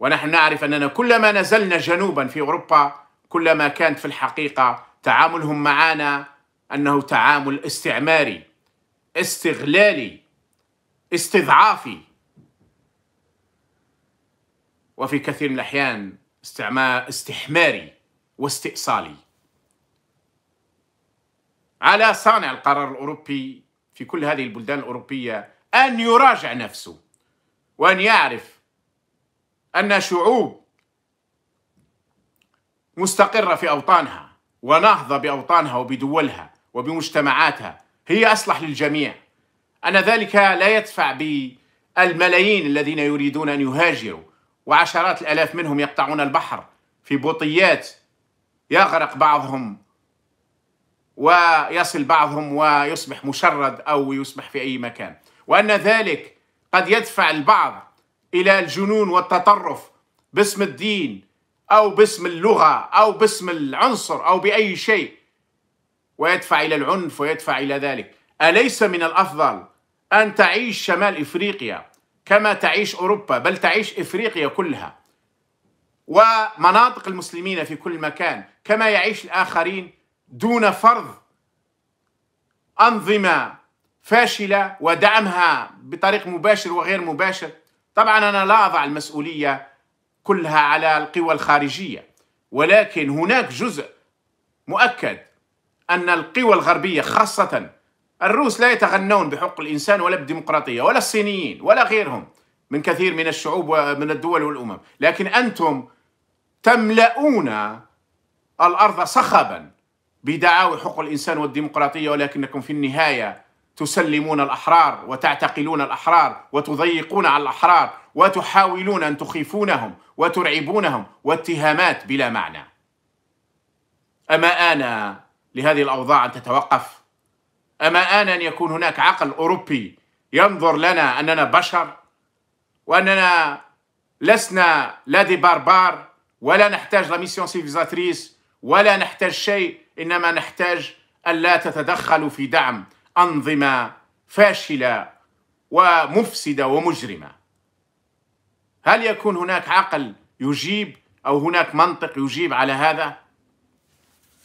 ونحن نعرف أننا كلما نزلنا جنوبا في أوروبا كلما كانت في الحقيقة تعاملهم معنا أنه تعامل استعماري استغلالي استضعافي وفي كثير من الأحيان استحماري واستئصالي على صانع القرار الأوروبي في كل هذه البلدان الأوروبية أن يراجع نفسه وأن يعرف أن شعوب مستقرة في أوطانها وناهضة بأوطانها وبدولها وبمجتمعاتها هي أصلح للجميع أن ذلك لا يدفع بالملايين الذين يريدون أن يهاجروا وعشرات الآلاف منهم يقطعون البحر في بوطيات يغرق بعضهم ويصل بعضهم ويصبح مشرد أو يصبح في أي مكان وأن ذلك قد يدفع البعض الى الجنون والتطرف باسم الدين او باسم اللغه او باسم العنصر او باي شيء ويدفع الى العنف ويدفع الى ذلك اليس من الافضل ان تعيش شمال افريقيا كما تعيش اوروبا بل تعيش افريقيا كلها ومناطق المسلمين في كل مكان كما يعيش الاخرين دون فرض انظمه فاشله ودعمها بطريق مباشر وغير مباشر طبعا أنا لا أضع المسؤولية كلها على القوى الخارجية ولكن هناك جزء مؤكد أن القوى الغربية خاصة الروس لا يتغنون بحق الإنسان ولا بالديمقراطية ولا الصينيين ولا غيرهم من كثير من الشعوب ومن الدول والأمم لكن أنتم تملؤون الأرض صخبا بدعاوي حقوق الإنسان والديمقراطية ولكنكم في النهاية تسلمون الأحرار وتعتقلون الأحرار وتضيقون على الأحرار وتحاولون أن تخيفونهم وترعبونهم واتهامات بلا معنى أما أنا لهذه الأوضاع أن تتوقف أما أنا أن يكون هناك عقل أوروبي ينظر لنا أننا بشر وأننا لسنا لا دي باربار ولا نحتاج لا ميسيون سيفيزاتريس ولا نحتاج شيء إنما نحتاج ألا تتدخلوا في دعم أنظمة فاشلة ومفسدة ومجرمة هل يكون هناك عقل يجيب أو هناك منطق يجيب على هذا؟